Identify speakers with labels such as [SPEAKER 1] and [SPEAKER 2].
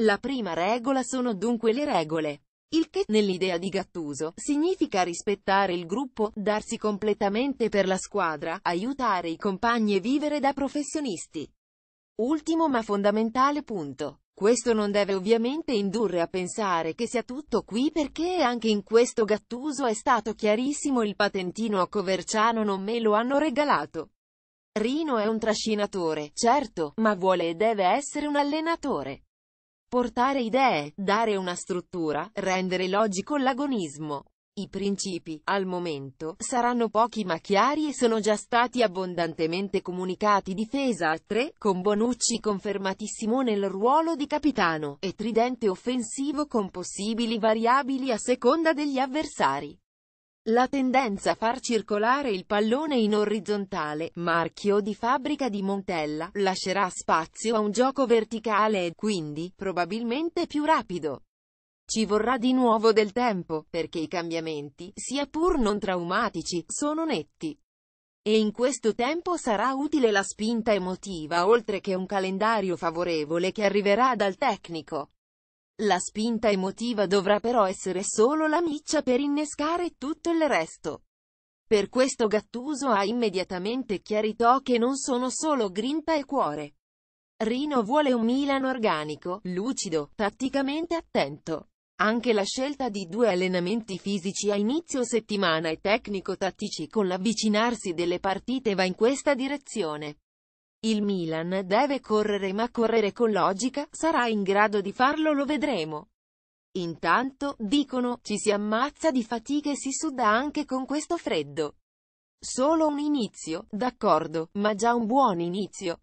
[SPEAKER 1] La prima regola sono dunque le regole. Il che, nell'idea di Gattuso, significa rispettare il gruppo, darsi completamente per la squadra, aiutare i compagni e vivere da professionisti. Ultimo ma fondamentale punto. Questo non deve ovviamente indurre a pensare che sia tutto qui perché anche in questo Gattuso è stato chiarissimo il patentino a Coverciano non me lo hanno regalato. Rino è un trascinatore, certo, ma vuole e deve essere un allenatore portare idee, dare una struttura, rendere logico l'agonismo. I principi, al momento, saranno pochi ma chiari e sono già stati abbondantemente comunicati difesa a tre, con Bonucci confermatissimo nel ruolo di capitano, e tridente offensivo con possibili variabili a seconda degli avversari. La tendenza a far circolare il pallone in orizzontale, marchio di fabbrica di Montella, lascerà spazio a un gioco verticale e, quindi, probabilmente più rapido. Ci vorrà di nuovo del tempo, perché i cambiamenti, sia pur non traumatici, sono netti. E in questo tempo sarà utile la spinta emotiva oltre che un calendario favorevole che arriverà dal tecnico. La spinta emotiva dovrà però essere solo la miccia per innescare tutto il resto. Per questo Gattuso ha immediatamente chiarito che non sono solo grinta e cuore. Rino vuole un Milan organico, lucido, tatticamente attento. Anche la scelta di due allenamenti fisici a inizio settimana e tecnico-tattici con l'avvicinarsi delle partite va in questa direzione. Il Milan deve correre ma correre con logica, sarà in grado di farlo lo vedremo. Intanto, dicono, ci si ammazza di fatica e si suda anche con questo freddo. Solo un inizio, d'accordo, ma già un buon inizio.